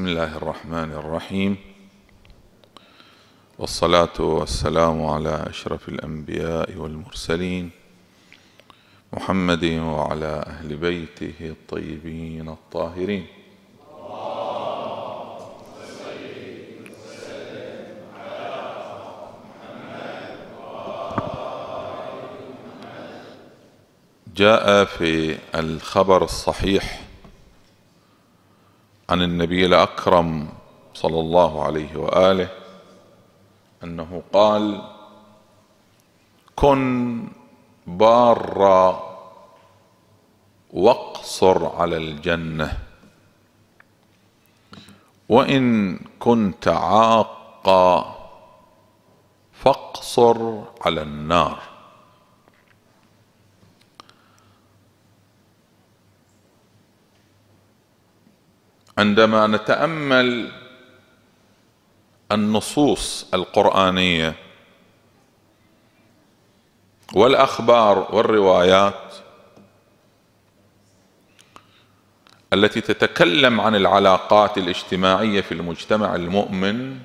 بسم الله الرحمن الرحيم والصلاة والسلام على أشرف الأنبياء والمرسلين محمد وعلى أهل بيته الطيبين الطاهرين جاء في الخبر الصحيح عن النبي الأكرم صلى الله عليه وآله أنه قال كن بارا واقصر على الجنة وإن كنت عاقا فاقصر على النار عندما نتامل النصوص القرانيه والاخبار والروايات التي تتكلم عن العلاقات الاجتماعيه في المجتمع المؤمن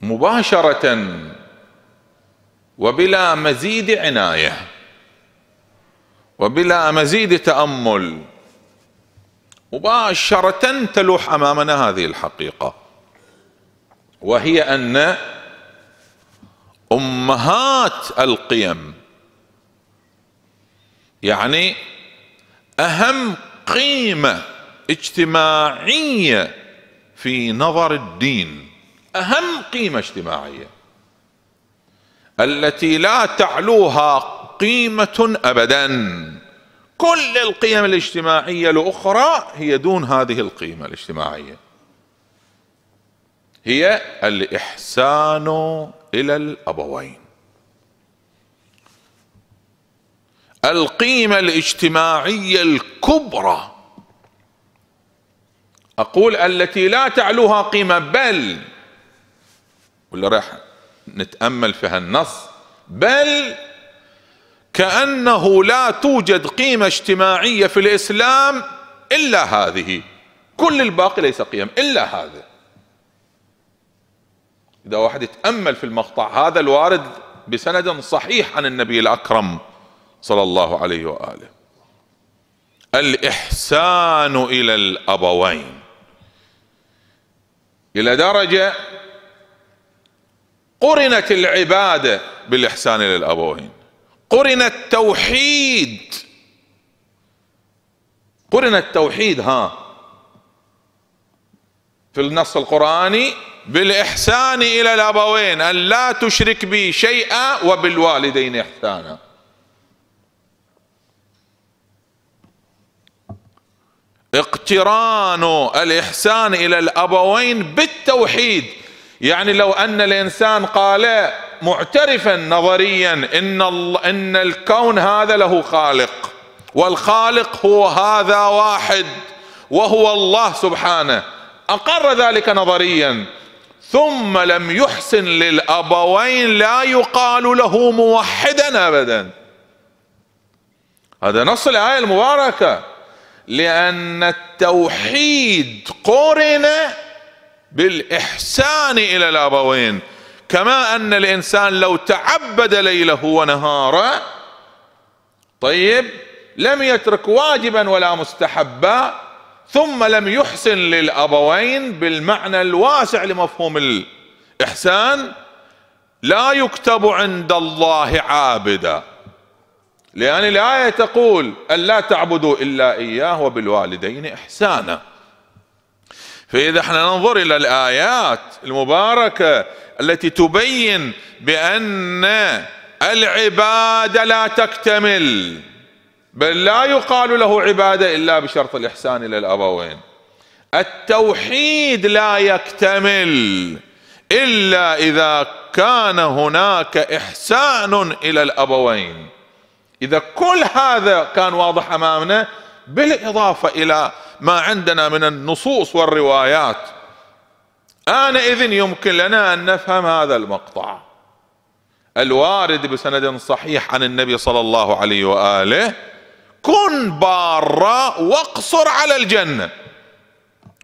مباشره وبلا مزيد عنايه وبلا مزيد تامل مباشرة تلوح أمامنا هذه الحقيقة وهي أن أمهات القيم يعني أهم قيمة اجتماعية في نظر الدين أهم قيمة اجتماعية التي لا تعلوها قيمة أبداً كل القيم الاجتماعية الأخرى هي دون هذه القيمة الاجتماعية هي الإحسان إلى الأبوين القيمة الاجتماعية الكبرى أقول التي لا تعلوها قيمة بل ولا راح نتأمل في هالنص بل كانه لا توجد قيمه اجتماعيه في الاسلام الا هذه كل الباقي ليس قيم الا هذا اذا واحد يتامل في المقطع هذا الوارد بسند صحيح عن النبي الاكرم صلى الله عليه واله الاحسان الى الابوين الى درجه قرنت العباده بالاحسان الى الابوين قرن التوحيد قرن التوحيد ها في النص القرآني بالإحسان إلى الأبوين أن لا تشرك بي شيئا وبالوالدين إحسانا اقتران الإحسان إلى الأبوين بالتوحيد يعني لو أن الإنسان قال معترفا نظريا ان ان الكون هذا له خالق والخالق هو هذا واحد وهو الله سبحانه اقر ذلك نظريا ثم لم يحسن للابوين لا يقال له موحدا ابدا هذا نص الايه المباركه لان التوحيد قرن بالاحسان الى الابوين كما ان الانسان لو تعبد ليله ونهاره طيب لم يترك واجبا ولا مستحبا ثم لم يحسن للابوين بالمعنى الواسع لمفهوم الاحسان لا يكتب عند الله عابدا لان الايه تقول الا تعبدوا الا اياه وبالوالدين احسانا فاذا احنا ننظر الى الايات المباركه التي تبين بان العباده لا تكتمل بل لا يقال له عباده الا بشرط الاحسان الى الابوين التوحيد لا يكتمل الا اذا كان هناك احسان الى الابوين اذا كل هذا كان واضح امامنا بالاضافه الى ما عندنا من النصوص والروايات آنئذ يمكن لنا أن نفهم هذا المقطع الوارد بسند صحيح عن النبي صلى الله عليه وآله كن بارا واقصر على الجنة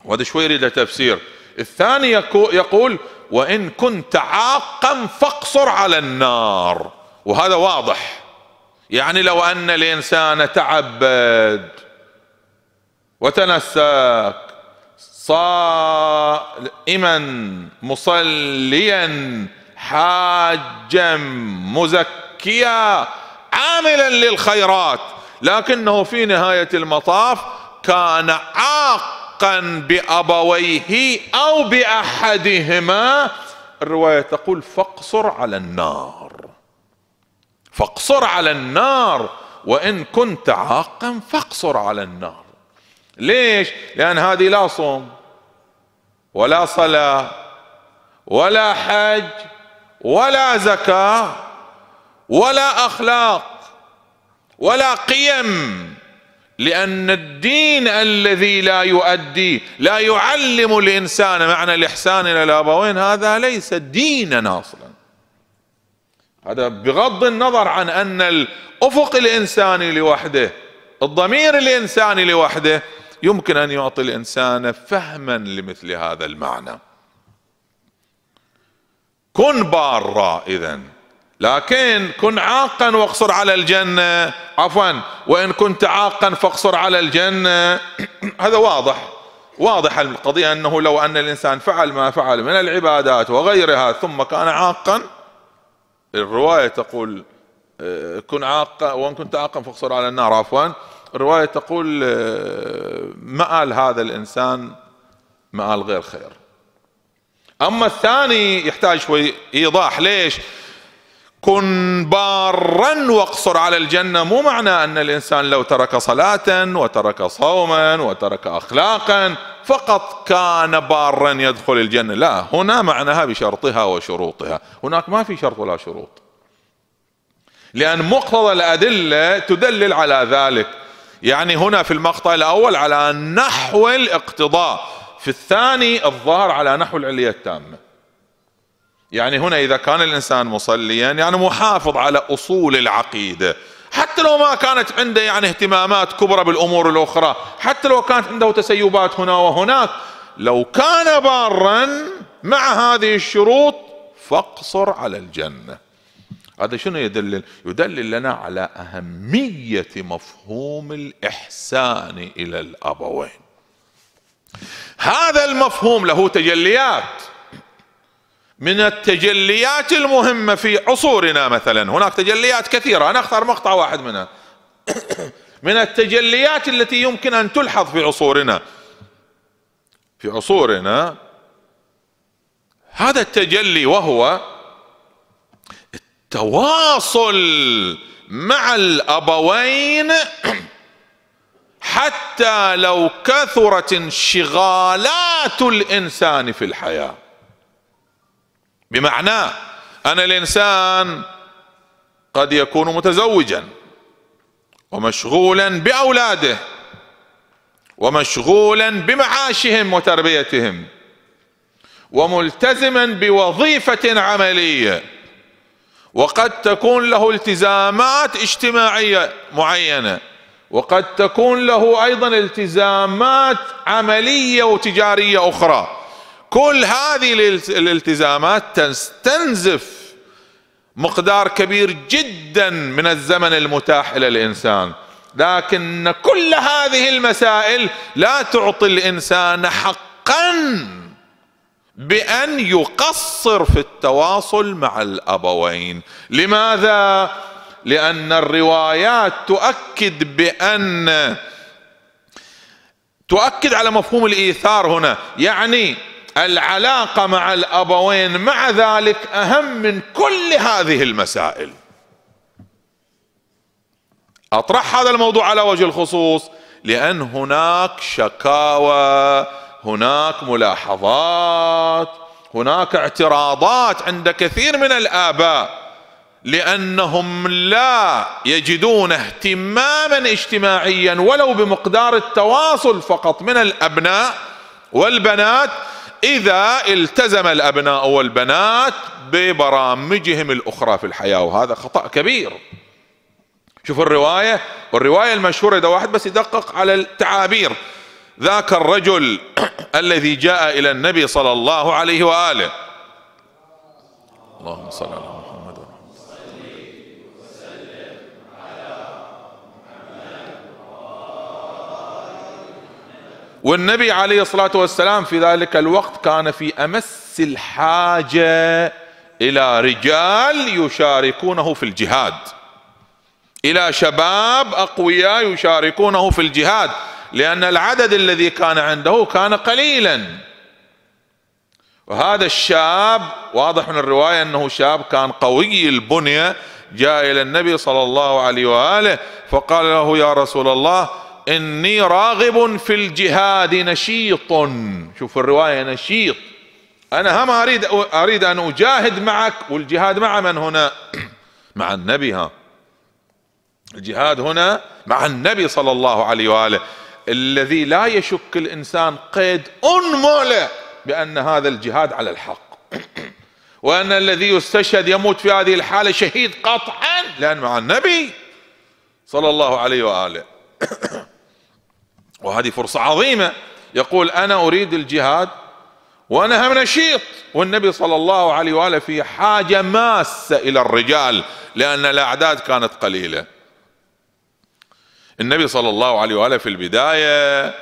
وهذا شوي يريد تفسير الثاني يقول وإن كنت عاقا فاقصر على النار وهذا واضح يعني لو أن الإنسان تعبد وتنساك صائما مصليا حاجا مزكيا عاملا للخيرات لكنه في نهايه المطاف كان عاقا بابويه او باحدهما الروايه تقول فاقصر على النار فاقصر على النار وان كنت عاقا فاقصر على النار ليش لان هذه لا صوم ولا صلاه ولا حج ولا زكاه ولا اخلاق ولا قيم لان الدين الذي لا يؤدي لا يعلم الانسان معنى الاحسان الى الابوين هذا ليس دينا اصلا هذا بغض النظر عن ان الافق الانساني لوحده الضمير الانساني لوحده يمكن ان يعطي الانسان فهما لمثل هذا المعنى كن بارا اذا لكن كن عاقا واقصر على الجنه عفوا وان كنت عاقا فاقصر على الجنه هذا واضح واضح القضيه انه لو ان الانسان فعل ما فعل من العبادات وغيرها ثم كان عاقا الروايه تقول آه، كن عاقا وان كنت عاقا فاقصر على النار عفوا الرواية تقول آه، مآل هذا الإنسان مآل غير خير أما الثاني يحتاج شوي إيضاح ليش كن بارا واقصر على الجنة مو معنى أن الإنسان لو ترك صلاة وترك صوما وترك أخلاقا فقط كان بارا يدخل الجنة لا هنا معناها بشرطها وشروطها هناك ما في شرط ولا شروط لأن مقتضى الأدلة تدلل على ذلك يعني هنا في المقطع الأول على نحو الاقتضاء في الثاني الظهر على نحو العلية التامة يعني هنا إذا كان الإنسان مصليا يعني محافظ على أصول العقيدة حتى لو ما كانت عنده يعني اهتمامات كبرى بالأمور الأخرى حتى لو كانت عنده تسيبات هنا وهناك لو كان بارا مع هذه الشروط فاقصر على الجنة هذا شنو يدلل يدلل لنا على أهمية مفهوم الإحسان إلى الأبوين هذا المفهوم له تجليات من التجليات المهمة في عصورنا مثلا هناك تجليات كثيرة أنا أختار مقطع واحد منها من التجليات التي يمكن أن تلحظ في عصورنا في عصورنا هذا التجلي وهو تواصل مع الابوين حتى لو كثرت انشغالات الانسان في الحياه بمعنى ان الانسان قد يكون متزوجا ومشغولا باولاده ومشغولا بمعاشهم وتربيتهم وملتزما بوظيفه عمليه وقد تكون له التزامات اجتماعيه معينه وقد تكون له ايضا التزامات عمليه وتجاريه اخرى كل هذه الالتزامات تنزف مقدار كبير جدا من الزمن المتاح الى الانسان لكن كل هذه المسائل لا تعطي الانسان حقا بان يقصر في التواصل مع الابوين لماذا لان الروايات تؤكد بان تؤكد على مفهوم الايثار هنا يعني العلاقه مع الابوين مع ذلك اهم من كل هذه المسائل اطرح هذا الموضوع على وجه الخصوص لان هناك شكاوى هناك ملاحظات هناك اعتراضات عند كثير من الاباء لانهم لا يجدون اهتماما اجتماعيا ولو بمقدار التواصل فقط من الابناء والبنات اذا التزم الابناء والبنات ببرامجهم الاخرى في الحياه وهذا خطا كبير شوف الروايه والروايه المشهوره اذا واحد بس يدقق على التعابير ذاك الرجل الذي جاء الى النبي صلى الله عليه واله اللهم صل على محمد محمد والنبي عليه الصلاه والسلام في ذلك الوقت كان في امس الحاجه الى رجال يشاركونه في الجهاد الى شباب اقوياء يشاركونه في الجهاد لأن العدد الذي كان عنده كان قليلا وهذا الشاب واضح من الرواية أنه شاب كان قوي البنية جاء إلى النبي صلى الله عليه وآله فقال له يا رسول الله إني راغب في الجهاد نشيط شوف الرواية نشيط أنا هم أريد أريد أن أجاهد معك والجهاد مع من هنا مع النبي ها الجهاد هنا مع النبي صلى الله عليه وآله الذي لا يشك الانسان قيد انمله بان هذا الجهاد على الحق وان الذي يستشهد يموت في هذه الحاله شهيد قطعا لان مع النبي صلى الله عليه واله وهذه فرصه عظيمه يقول انا اريد الجهاد وانا هم نشيط والنبي صلى الله عليه واله في حاجه ماسه الى الرجال لان الاعداد كانت قليله النبي صلى الله عليه وآله في البداية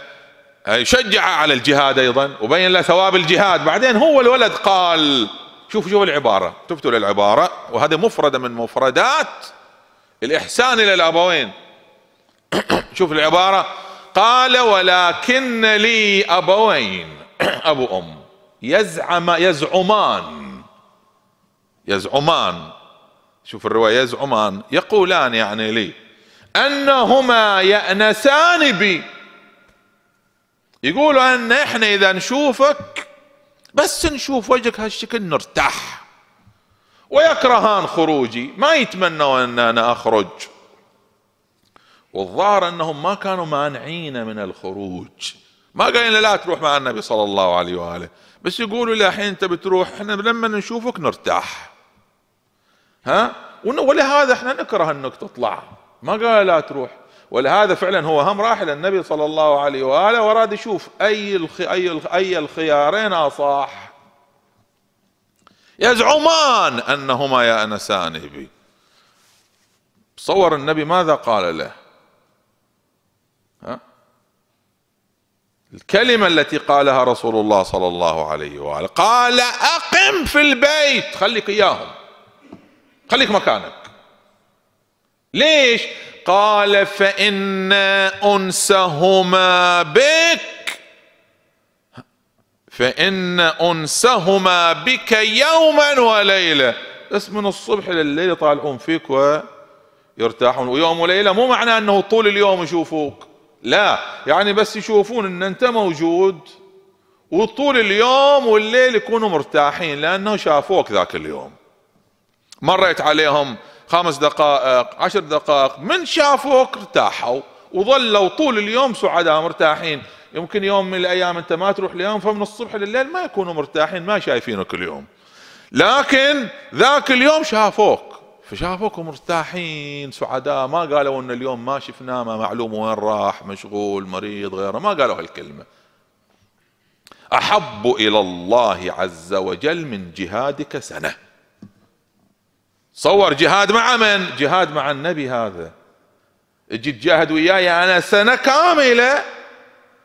آه، شجع على الجهاد أيضا وبين له ثواب الجهاد بعدين هو الولد قال شوف شوف العبارة تفتوا العبارة وهذه مفردة من مفردات الإحسان إلى الأبوين شوف العبارة قال ولكن لي أبوين أبو أم يزعم يزعمان يزعمان شوف الرواية يزعمان يقولان يعني لي أنهما يأنسان بي يقولوا أن إحنا إذا نشوفك بس نشوف وجهك هالشكل نرتاح ويكرهان خروجي ما يتمنوا أن أنا أخرج والظاهر أنهم ما كانوا مانعين من الخروج ما قالوا لا تروح مع النبي صلى الله عليه وآله بس يقولوا له الحين أنت بتروح إحنا لما نشوفك نرتاح ها ولهذا إحنا نكره أنك تطلع ما قال لا تروح ولهذا فعلا هو هم راح للنبي صلى الله عليه واله وراد يشوف اي اي اي الخيارين اصح يزعمان انهما يانسان بي صور النبي ماذا قال له ها؟ الكلمة التي قالها رسول الله صلى الله عليه وآله قال أقم في البيت خليك إياهم خليك مكانك ليش قال فإن أنسهما بك فإن أنسهما بك يوما وليلة بس من الصبح لليل يطالعون فيك ويرتاحون ويوم وليلة مو معناه أنه طول اليوم يشوفوك لا يعني بس يشوفون أن أنت موجود وطول اليوم والليل يكونوا مرتاحين لأنه شافوك ذاك اليوم مرت عليهم خمس دقائق عشر دقائق من شافوك ارتاحوا وظلوا طول اليوم سعداء مرتاحين يمكن يوم من الايام انت ما تروح اليوم فمن الصبح لليل ما يكونوا مرتاحين ما شايفينك اليوم لكن ذاك اليوم شافوك فشافوك مرتاحين سعداء ما قالوا ان اليوم ما شفناه ما معلوم وين راح مشغول مريض غيره ما قالوا هالكلمه احب الى الله عز وجل من جهادك سنه صور جهاد مع من جهاد مع النبي هذا تجي تجاهد وياي انا سنه كامله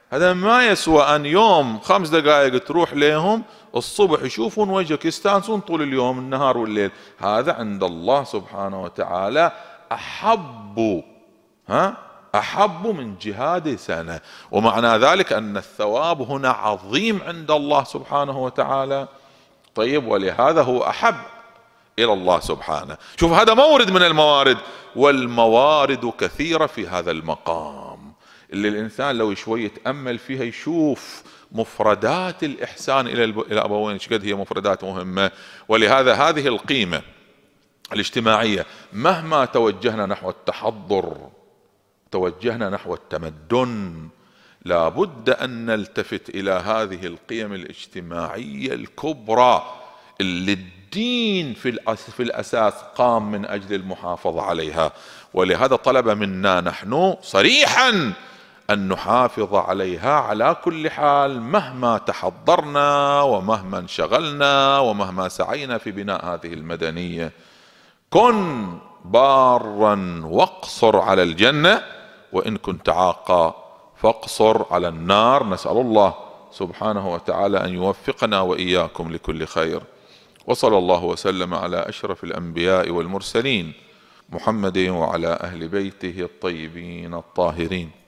هذا ما يسوى ان يوم خمس دقائق تروح لهم الصبح يشوفون وجهك يستانسون طول اليوم النهار والليل هذا عند الله سبحانه وتعالى احب ها احب من جهاد سنه ومعنى ذلك ان الثواب هنا عظيم عند الله سبحانه وتعالى طيب ولهذا هو احب إلى الله سبحانه شوف هذا مورد من الموارد والموارد كثيرة في هذا المقام اللي الإنسان لو شوي يتأمل فيها يشوف مفردات الإحسان إلى الأبوين قد هي مفردات مهمة ولهذا هذه القيمة الاجتماعية مهما توجهنا نحو التحضر توجهنا نحو التمدن لابد أن نلتفت إلى هذه القيم الاجتماعية الكبرى اللي الدين في, في الأساس قام من أجل المحافظة عليها ولهذا طلب منا نحن صريحا أن نحافظ عليها على كل حال مهما تحضرنا ومهما انشغلنا ومهما سعينا في بناء هذه المدنية كن بارا واقصر على الجنة وإن كنت عاقا فاقصر على النار نسأل الله سبحانه وتعالى أن يوفقنا وإياكم لكل خير وصلى الله وسلم على اشرف الانبياء والمرسلين محمد وعلى اهل بيته الطيبين الطاهرين